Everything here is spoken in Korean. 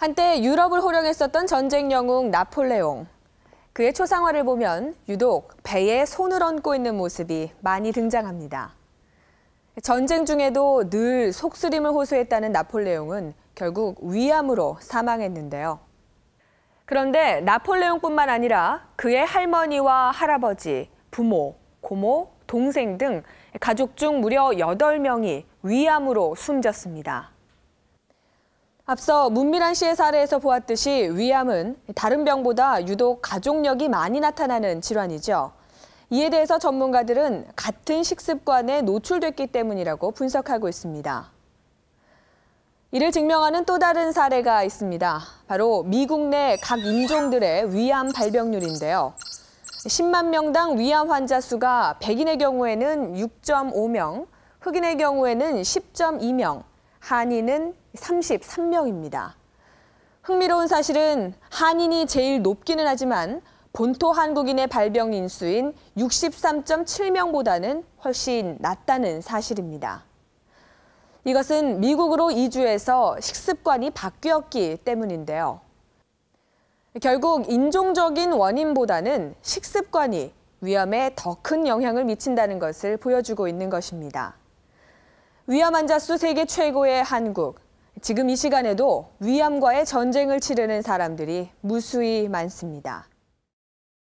한때 유럽을 호령했었던 전쟁 영웅 나폴레옹. 그의 초상화를 보면 유독 배에 손을 얹고 있는 모습이 많이 등장합니다. 전쟁 중에도 늘 속쓰림을 호소했다는 나폴레옹은 결국 위암으로 사망했는데요. 그런데 나폴레옹뿐만 아니라 그의 할머니와 할아버지, 부모, 고모, 동생 등 가족 중 무려 8명이 위암으로 숨졌습니다. 앞서 문미란 씨의 사례에서 보았듯이 위암은 다른 병보다 유독 가족력이 많이 나타나는 질환이죠. 이에 대해서 전문가들은 같은 식습관에 노출됐기 때문이라고 분석하고 있습니다. 이를 증명하는 또 다른 사례가 있습니다. 바로 미국 내 각 인종들의 위암 발병률인데요. 10만 명당 위암 환자 수가 백인의 경우에는 6.5명, 흑인의 경우에는 10.2명, 한인은 33명입니다. 흥미로운 사실은 한인이 제일 높기는 하지만 본토 한국인의 발병 인수인 63.7명보다는 훨씬 낮다는 사실입니다. 이것은 미국으로 이주해서 식습관이 바뀌었기 때문인데요. 결국 인종적인 원인보다는 식습관이 위험에 더 큰 영향을 미친다는 것을 보여주고 있는 것입니다. 위험 환자 수 세계 최고의 한국, 지금 이 시간에도 위암과의 전쟁을 치르는 사람들이 무수히 많습니다.